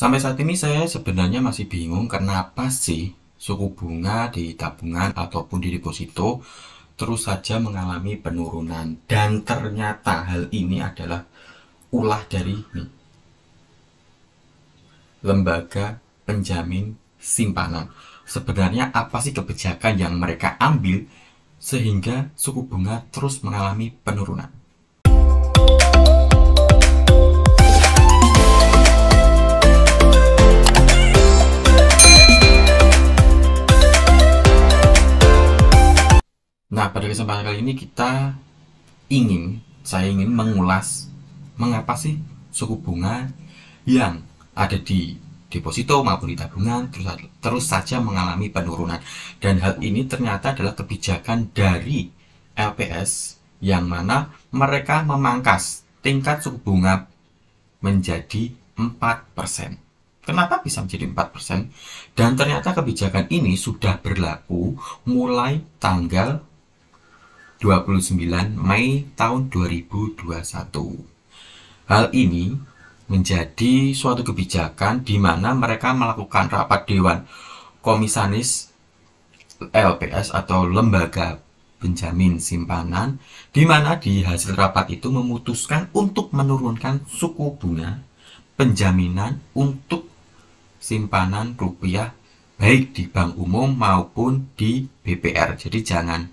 Sampai saat ini saya sebenarnya masih bingung kenapa sih suku bunga di tabungan ataupun di deposito terus saja mengalami penurunan dan ternyata hal ini adalah ulah dari ini. Lembaga penjamin simpanan. Sebenarnya apa sih kebijakan yang mereka ambil sehingga suku bunga terus mengalami penurunan? pada kesempatan kali ini kita ingin, saya ingin mengulas mengapa sih suku bunga yang ada di deposito maupun di tabungan terus, terus saja mengalami penurunan. Dan hal ini ternyata adalah kebijakan dari LPS yang mana mereka memangkas tingkat suku bunga menjadi 4%. Kenapa bisa menjadi 4%? Dan ternyata kebijakan ini sudah berlaku mulai tanggal 29 Mei tahun 2021. Hal ini menjadi suatu kebijakan di mana mereka melakukan rapat dewan komisaris LPS atau lembaga penjamin simpanan di mana di hasil rapat itu memutuskan untuk menurunkan suku bunga penjaminan untuk simpanan rupiah baik di bank umum maupun di BPR. Jadi jangan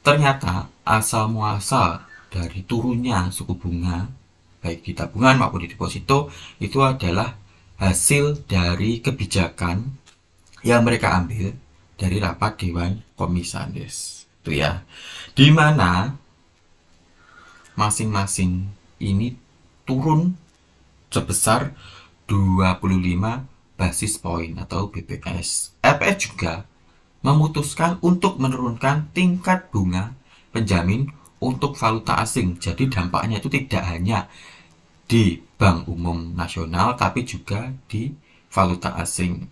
Ternyata asal muasal dari turunnya suku bunga baik di tabungan maupun di deposito itu adalah hasil dari kebijakan yang mereka ambil dari rapat dewan komisaris itu ya di mana masing-masing ini turun sebesar 25 basis point atau BPS. FS e juga memutuskan untuk menurunkan tingkat bunga penjamin untuk valuta asing. Jadi dampaknya itu tidak hanya di bank umum nasional tapi juga di valuta asing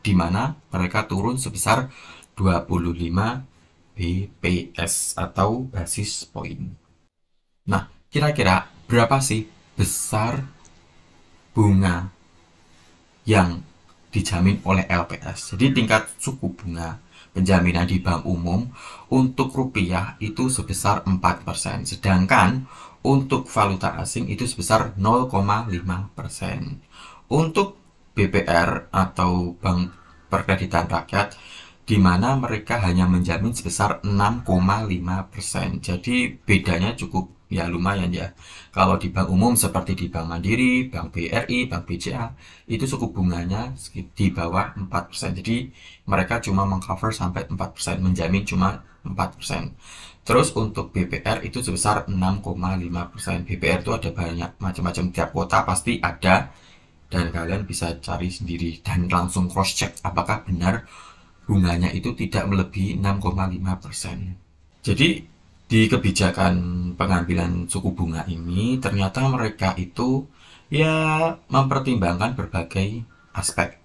di mana mereka turun sebesar 25 BPS atau basis point. Nah, kira-kira berapa sih besar bunga yang dijamin oleh LPS. Jadi tingkat suku bunga penjaminan di bank umum untuk rupiah itu sebesar 4%, sedangkan untuk valuta asing itu sebesar 0,5%. Untuk BPR atau Bank Perkreditan Rakyat di mana mereka hanya menjamin sebesar 6,5%. Jadi bedanya cukup ya lumayan ya. Kalau di bank umum seperti di Bank Mandiri, Bank BRI, Bank BCA, itu suku bunganya di bawah 4%. Jadi mereka cuma mengcover sampai 4%, menjamin cuma 4%. Terus untuk BPR itu sebesar 6,5%. BPR itu ada banyak macam-macam tiap kota pasti ada dan kalian bisa cari sendiri dan langsung cross check apakah benar bunganya itu tidak melebihi 6,5%. Jadi di kebijakan pengambilan suku bunga ini ternyata mereka itu ya mempertimbangkan berbagai aspek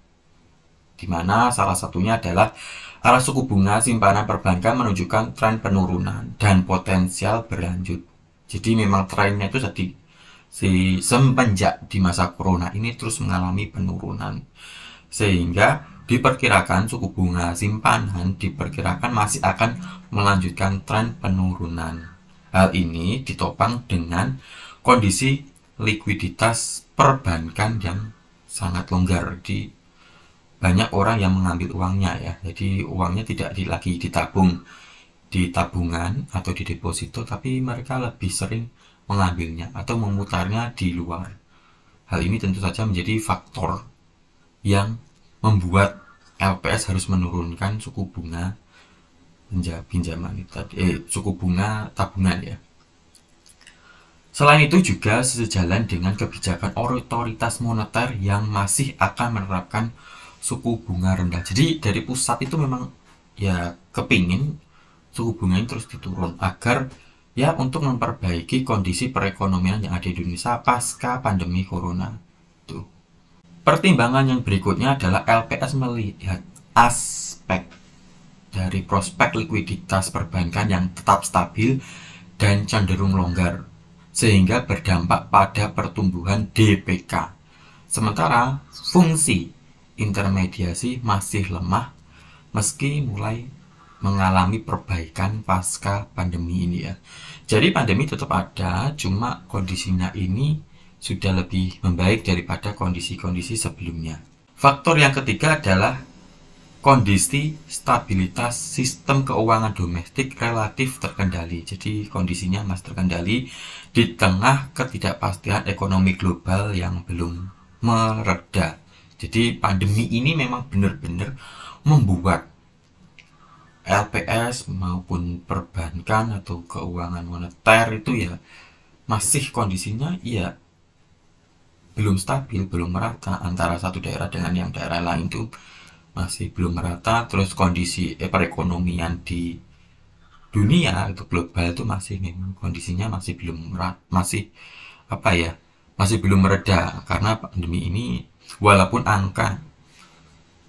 di mana salah satunya adalah arah suku bunga simpanan perbankan menunjukkan tren penurunan dan potensial berlanjut. Jadi memang trennya itu jadi si semenjak di masa corona ini terus mengalami penurunan sehingga diperkirakan suku bunga simpanan diperkirakan masih akan melanjutkan tren penurunan. Hal ini ditopang dengan kondisi likuiditas perbankan yang sangat longgar di banyak orang yang mengambil uangnya ya. Jadi uangnya tidak lagi ditabung di tabungan atau di deposito tapi mereka lebih sering mengambilnya atau memutarnya di luar. Hal ini tentu saja menjadi faktor yang membuat LPS harus menurunkan suku bunga pinjaman itu tadi eh, suku bunga tabungan ya Selain itu juga sejalan dengan kebijakan otoritas moneter yang masih akan menerapkan suku bunga rendah. Jadi dari pusat itu memang ya kepingin suku bunga ini terus diturun agar ya untuk memperbaiki kondisi perekonomian yang ada di Indonesia pasca pandemi corona. Tuh. Pertimbangan yang berikutnya adalah LPS melihat aspek dari prospek likuiditas perbankan yang tetap stabil dan cenderung longgar, sehingga berdampak pada pertumbuhan DPK. Sementara fungsi intermediasi masih lemah meski mulai mengalami perbaikan pasca pandemi ini ya. Jadi pandemi tetap ada, cuma kondisinya ini sudah lebih membaik daripada kondisi-kondisi sebelumnya. Faktor yang ketiga adalah kondisi stabilitas sistem keuangan domestik relatif terkendali. Jadi kondisinya masih terkendali di tengah ketidakpastian ekonomi global yang belum mereda. Jadi pandemi ini memang benar-benar membuat LPS maupun perbankan atau keuangan moneter itu ya masih kondisinya ya belum stabil, belum merata antara satu daerah dengan yang daerah lain itu masih belum merata. Terus kondisi eh, perekonomian di dunia itu global itu masih memang kondisinya masih belum merata, masih apa ya masih belum mereda karena pandemi ini walaupun angka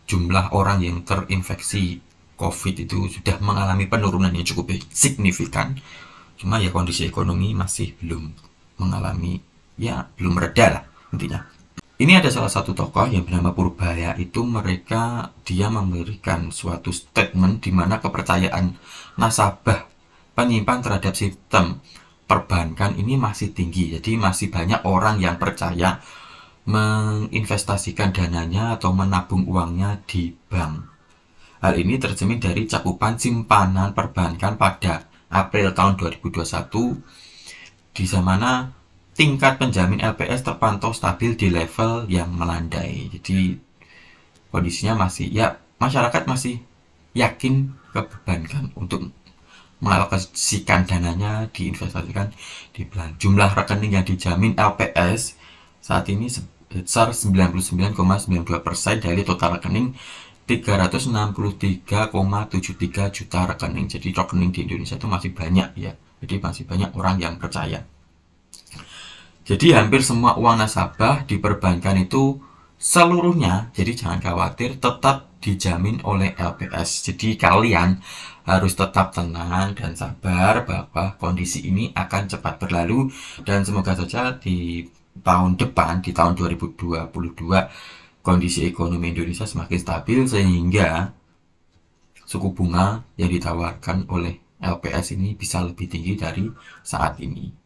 jumlah orang yang terinfeksi COVID itu sudah mengalami penurunan yang cukup signifikan cuma ya kondisi ekonomi masih belum mengalami ya belum mereda lah intinya. Ini ada salah satu tokoh yang bernama Purbaya itu mereka dia memberikan suatu statement di mana kepercayaan nasabah penyimpan terhadap sistem perbankan ini masih tinggi. Jadi masih banyak orang yang percaya menginvestasikan dananya atau menabung uangnya di bank. Hal ini tercermin dari cakupan simpanan perbankan pada April tahun 2021 di mana tingkat penjamin LPS terpantau stabil di level yang melandai. Jadi kondisinya masih ya masyarakat masih yakin kebebankan untuk mengalokasikan dananya diinvestasikan di Belanda. Jumlah rekening yang dijamin LPS saat ini sebesar 99,92% dari total rekening 363,73 juta rekening. Jadi rekening di Indonesia itu masih banyak ya. Jadi masih banyak orang yang percaya. Jadi hampir semua uang nasabah di perbankan itu seluruhnya, jadi jangan khawatir, tetap dijamin oleh LPS. Jadi kalian harus tetap tenang dan sabar bahwa kondisi ini akan cepat berlalu dan semoga saja di tahun depan, di tahun 2022, kondisi ekonomi Indonesia semakin stabil sehingga suku bunga yang ditawarkan oleh LPS ini bisa lebih tinggi dari saat ini.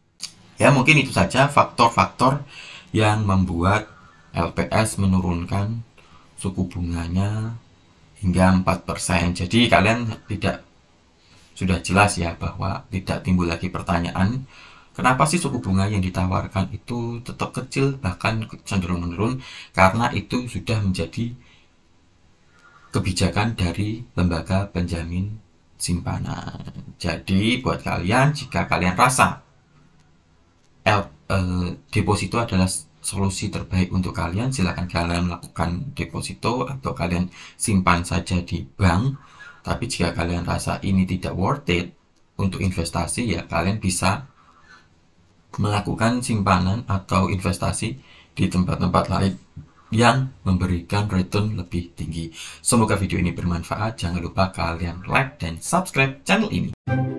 Ya mungkin itu saja faktor-faktor yang membuat LPS menurunkan suku bunganya hingga 4%. Jadi kalian tidak sudah jelas ya bahwa tidak timbul lagi pertanyaan Kenapa sih suku bunga yang ditawarkan itu tetap kecil bahkan cenderung menurun? Karena itu sudah menjadi kebijakan dari lembaga penjamin simpanan. Jadi buat kalian jika kalian rasa L eh, deposito adalah solusi terbaik untuk kalian silahkan kalian melakukan deposito atau kalian simpan saja di bank tapi jika kalian rasa ini tidak worth it untuk investasi ya kalian bisa melakukan simpanan atau investasi di tempat-tempat lain yang memberikan return lebih tinggi. Semoga video ini bermanfaat. Jangan lupa kalian like dan subscribe channel ini.